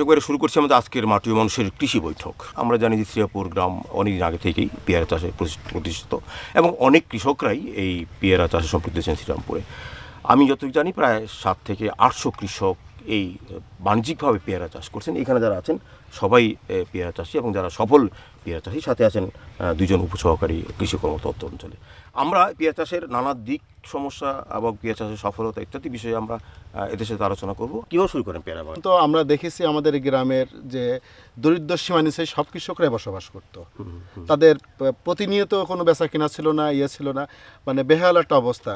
দর্শক বাইরে শুরু করছি আমাদের আজকের মাটি মানুষের কৃষি বৈঠক আমরা জানি যে শ্রিয়াপুর গ্রাম অনেক দিন আগে থেকেই পেয়ারা চাষে প্রতিষ্ঠিত এবং অনেক কৃষকরাই এই পেয়ারা চাষে সম্পৃক্ত ছিলেন শ্রীরামপুরে আমি যতটুকু জানি প্রায় সাত থেকে আটশো কৃষক এই বাণিজ্যিকভাবে পেয়ারা চাষ করছেন এখানে যারা আছেন সবাই পেয়ারা চাষি এবং যারা সফল পেয়ারা চাষি সাথে আছেন দুজন উপসহকারী কৃষি কর্মতত্ত্ব অঞ্চলে আমরা পেয়ারা চাষের নানা দিক সমস্যা এবং পেয়ারা চাষের সফলতা ইত্যাদি বিষয়ে আমরা এদের সাথে আলোচনা করব কীভাবে শুরু করেন পেয়ারা বাগান তো আমরা দেখেছি আমাদের গ্রামের যে দরিদ্র সীমা নিচে সব কৃষকরাই বসবাস করত তাদের প্রতিনিয়ত কোনো বেচা কেনা ছিল না ইয়ে ছিল না মানে বেহাল একটা অবস্থা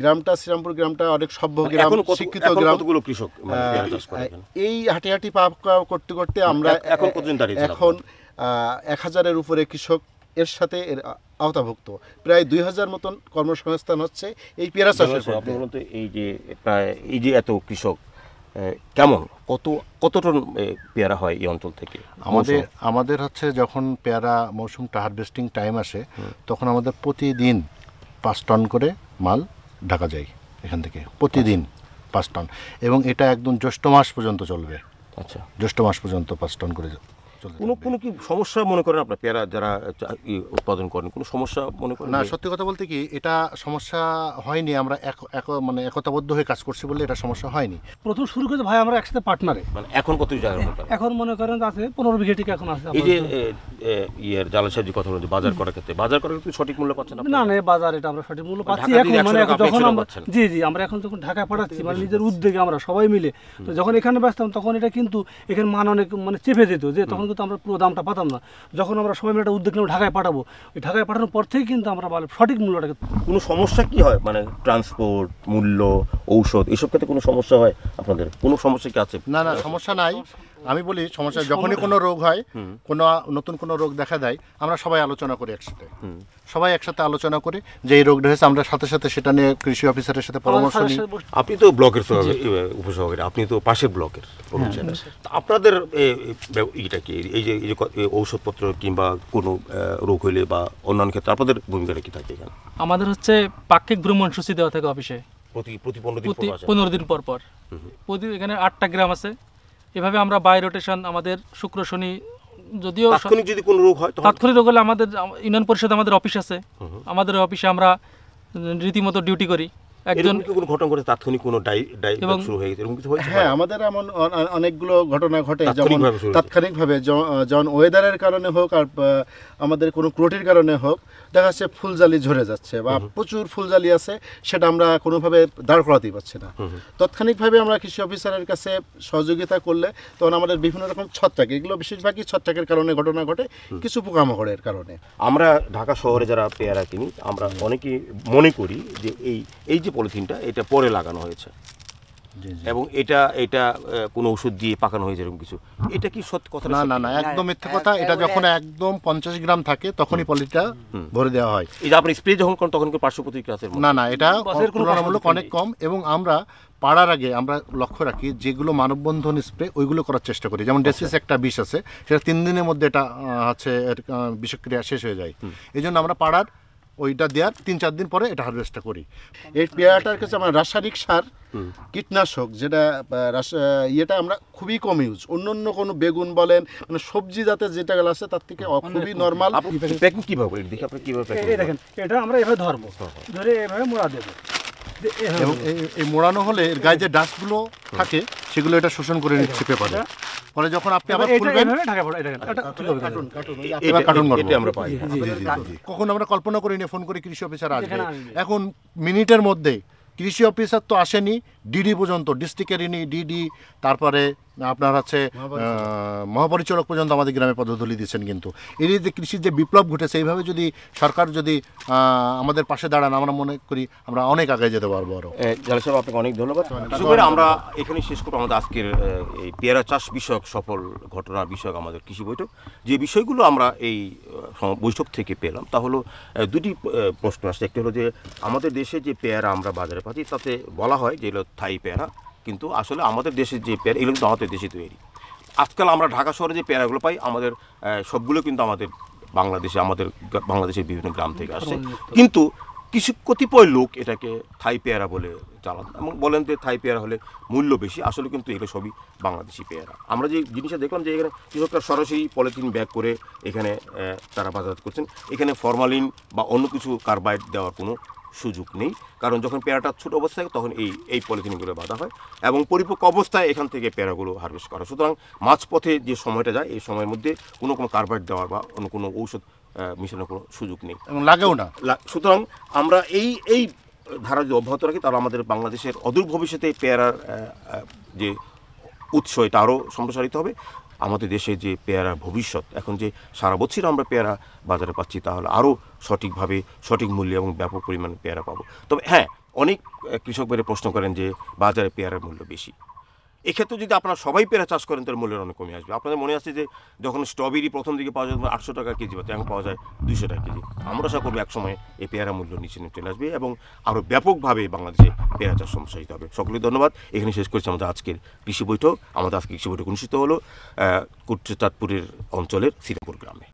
গ্রামটা শ্রীরামপুর গ্রামটা অনেক সভ্য গ্রাম শিক্ষিত গ্রাম কৃষক মানে এই হাঁটি হাঁটি পা করতে করতে আমরা এখন পর্যন্ত এখন এক হাজারের উপরে কৃষক এর সাথে এর আওতাভুক্ত প্রায় দুই হাজার মতন কর্মসংস্থান হচ্ছে এই পেয়ারা চাষের এই যে প্রায় এই যে এত কৃষক কেমন কত কত টন পেয়ারা হয় এই অঞ্চল থেকে আমাদের আমাদের হচ্ছে যখন পেয়ারা মৌসুমটা হারভেস্টিং টাইম আসে তখন আমাদের প্রতিদিন পাঁচ টন করে মাল ঢাকা যায় এখান থেকে প্রতিদিন আচ্ছা। পাঁচ টন এবং এটা একদম জ্যৈষ্ঠ মাস পর্যন্ত চলবে আচ্ছা জ্যৈষ্ঠ মাস পর্যন্ত পাঁচ টন করে কোনো কোনো কি সমস্যা মনে করেন আপনার পেয়ারা যারা উৎপাদন করেন কোনো সমস্যা মনে করেন না সত্যি কথা বলতে কি এটা সমস্যা হয়নি আমরা এক এক মানে একতাবদ্ধ হয়ে কাজ করছি বলে এটা সমস্যা হয়নি প্রথম শুরু করেছে ভাই আমরা একসাথে পার্টনারে মানে এখন কত জায়গা এখন মনে করেন আছে পনেরো বিঘে ঠিক এখন আছে এই যে ইয়ের জ্বালা সাহায্য কথা বলছি বাজার করার ক্ষেত্রে বাজার করার ক্ষেত্রে সঠিক মূল্য পাচ্ছেন না না বাজার এটা আমরা সঠিক মূল্য মানে পাচ্ছি এখন মানে যখন আমরা জি জি আমরা এখন যখন ঢাকা পাঠাচ্ছি মানে নিজের উদ্যোগে আমরা সবাই মিলে তো যখন এখানে ব্যস্তাম তখন এটা কিন্তু এখানে মান অনেক মানে চেপে যেত যে তখন কিন্তু আমরা পুরো দামটা পাতাম না যখন আমরা সবাই মিলে একটা উদ্যোগ নিলাম ঢাকায় পাঠাবো ওই ঢাকায় পাঠানোর পর থেকেই কিন্তু আমরা সঠিক মূল্যটাকে কোনো সমস্যা কি হয় মানে ট্রান্সপোর্ট মূল্য ঔষধ এসব ক্ষেত্রে কোনো সমস্যা হয় আপনাদের কোনো সমস্যা কি আছে না না সমস্যা নাই আমি বলি সমস্যা যখনই কোনো রোগ হয় কোনো নতুন কোনো রোগ দেখা দেয় আমরা সবাই আলোচনা করি একসাথে সবাই একসাথে আলোচনা করি যে এই রোগটা হয়েছে আমরা সাথে সাথে সেটা নিয়ে কৃষি অফিসারের সাথে পরামর্শ নিই আপনি তো ব্লকের উপসহকারী আপনি তো পাশের ব্লকের হ্যাঁ, আপনাদের এইটা কি এই যে এই যে ঔষধপত্র কিংবা কোনো রোগ হইলে বা অন্যান্য ক্ষেত্রে আপনাদের ভূমিকাটা কি থাকে এখানে আমাদের হচ্ছে পাক্ষিক ভ্রমণ সূচি দেওয়া থাকে অফিসে প্রতি প্রতি পনেরো দিন পর পর প্রতি এখানে আটটা গ্রাম আছে এভাবে আমরা বাই রোটেশন আমাদের শুক্র শনি যদিও যদি কোনো রোগ হয় তাৎক্ষণিক রোগ হলে আমাদের ইউনিয়ন পরিষদ আমাদের অফিস আছে আমাদের অফিসে আমরা রীতিমতো ডিউটি করি একজন কোনো ঘটনা ঘটে তাৎক্ষণিক শুরু হয়ে গেছে এরকম কিছু হয়েছে হ্যাঁ আমাদের এমন অনেকগুলো ঘটনা ঘটে যেমন যখন ওয়েদারের কারণে হোক আর আমাদের কোনো ক্রোটির কারণে হোক দেখা যাচ্ছে ফুলজালি ঝরে যাচ্ছে বা প্রচুর ফুলজালি আছে সেটা আমরা কোনোভাবে দাঁড় করাতেই পারছি না তাৎক্ষণিকভাবে আমরা কৃষি অফিসারের কাছে সহযোগিতা করলে তখন আমাদের বিভিন্ন রকম ছত্রাক এগুলো বেশিরভাগই ছত্রাকের কারণে ঘটনা ঘটে কিছু পোকামাকড়ের কারণে আমরা ঢাকা শহরে যারা পেয়ারা কিনি আমরা অনেকেই মনে করি যে এই এই যে পলিথিনটা এটা পরে লাগানো হয়েছে এবং এটা এটা কোনো ওষুধ দিয়ে পাকানো হয়েছে এরকম কিছু এটা কি সত্য কথা না না না একদম মিথ্যা হ্যাঁ, কথা এটা হ্যাঁ, যখন হ্যাঁ। একদম পঞ্চাশ গ্রাম থাকে তখনই পলিটা ভরে দেওয়া হয় এই যে আপনি স্প্রে যখন করেন তখন কি পার্শ্ব প্রতিক্রিয়া আছে না না এটা তুলনামূলক অনেক কম এবং আমরা পাড়ার আগে আমরা লক্ষ্য রাখি যেগুলো মানববন্ধন স্প্রে ওইগুলো করার চেষ্টা করি যেমন আচ্ছা। ডেসিস একটা বিষ আছে সেটা তিন দিনের মধ্যে এটা হচ্ছে বিষক্রিয়া শেষ হয়ে যায় এই জন্য আমরা পাড়ার ওইটা দেওয়ার তিন চার দিন পরে এটা হারভেস্টটা করি এই পেয়ারাটার কাছে আমরা রাসায়নিক সার কীটনাশক যেটা ইয়েটা আমরা খুবই কম ইউজ অন্য অন্য কোনো বেগুন বলেন মানে সবজি যাতে যেটা গেলে আছে তার থেকে খুবই নর্মাল প্যাকিং কীভাবে করি দেখি আপনি কীভাবে এই দেখেন এটা আমরা এভাবে ধরবো হ্যাঁ, হ্যাঁ। ধরে এভাবে মোড়া দেবো এই মোড়ানো হলে এর গায়ে যে ডাস্টগুলো থাকে সেগুলো এটা শোষণ করে নিচ্ছে পেপারে পরে যখন আপনি আবার খুলবেন এবার কার্টুন এটি আমরা পাই কখন আমরা কল্পনা করি না ফোন করে কৃষি অফিসার আসবে এখন মিনিটের মধ্যে কৃষি অফিসার তো আসেনি ডিডি পর্যন্ত ডিস্ট্রিক্টের ডিডি তারপরে আপনার হচ্ছে মহাপরিচালক পর্যন্ত আমাদের গ্রামে পদধুলি দিচ্ছেন কিন্তু এর যে কৃষির যে বিপ্লব ঘটেছে এইভাবে যদি সরকার যদি আমাদের পাশে দাঁড়ান আমরা মনে করি আমরা অনেক আগে যেতে পারবো আরও সাহেব আপনাকে অনেক ধন্যবাদ আমরা এখানে শেষ করবো আমাদের আজকের এই পেয়ারা চাষ বিষয়ক সফল ঘটনা বিষয়ক আমাদের কৃষি বৈঠক যে বিষয়গুলো আমরা এই বৈঠক থেকে পেলাম তা হলো দুটি প্রশ্ন আসছে একটি হলো যে আমাদের দেশে যে পেয়ারা আমরা বাজারে পাচ্ছি তাতে বলা হয় যে থাই পেয়ারা কিন্তু আসলে আমাদের দেশের যে পেয়ারা এগুলো কিন্তু আমাদের দেশে তৈরি আজকাল আমরা ঢাকা শহরে যে পেয়ারাগুলো পাই আমাদের সবগুলো কিন্তু আমাদের বাংলাদেশে আমাদের বাংলাদেশের বিভিন্ন গ্রাম থেকে আসে কিন্তু কিছু কতিপয় লোক এটাকে থাই পেয়ারা বলে চালান এবং বলেন যে থাই পেয়ারা হলে মূল্য বেশি আসলে কিন্তু এগুলো সবই বাংলাদেশি পেয়ারা আমরা যে জিনিসটা দেখলাম যে এখানে কৃষকরা সরাসরি পলিথিন ব্যাগ করে এখানে তারা বাজার করছেন এখানে ফরমালিন বা অন্য কিছু কার্বাইড দেওয়ার কোনো সুযোগ নেই কারণ যখন পেয়ারাটা ছোট অবস্থায় তখন এই এই পলিথিনগুলো বাঁধা হয় এবং পরিপক্ক অবস্থায় এখান থেকে পেয়ারাগুলো হারভেস্ট করা সুতরাং মাঝপথে যে সময়টা যায় এই সময়ের মধ্যে কোনো কোনো কার্বাইড দেওয়ার বা অন্য কোনো ঔষধ মিশানোর কোনো সুযোগ নেই এবং লাগেও না সুতরাং আমরা এই এই ধারা যদি অব্যাহত রাখি তাহলে আমাদের বাংলাদেশের অদূর ভবিষ্যতে পেয়ারার যে উৎস এটা আরও সম্প্রসারিত হবে আমাদের দেশে যে পেয়ারার ভবিষ্যৎ এখন যে সারা বছর আমরা পেয়ারা বাজারে পাচ্ছি তাহলে আরও সঠিকভাবে সঠিক মূল্যে এবং ব্যাপক পরিমাণে পেয়ারা পাবো তবে হ্যাঁ অনেক কৃষক প্রশ্ন করেন যে বাজারে পেয়ারার মূল্য বেশি এক্ষেত্রে যদি আপনারা সবাই পেঁড়া চাষ করেন তার মূল্যের অনেক কমে আসবে আপনাদের মনে আছে যে যখন স্ট্রবেরি প্রথম দিকে পাওয়া যায় আটশো টাকা কেজি বা তেমন পাওয়া যায় দুশো টাকা কেজি আমরা আশা করবো একসময় এই পেয়ারা মূল্য নিচে নিয়ে চলে আসবে এবং আরও ব্যাপকভাবে বাংলাদেশে পেঁয়া চাষ সমস্যায়িত হবে সকলে ধন্যবাদ এখানে শেষ করছি আমাদের আজকের কৃষি বৈঠক আমাদের আজকে কৃষি বৈঠক অনুষ্ঠিত হলো কুটচাঁদপুরের অঞ্চলের শ্রীরামপুর গ্রামে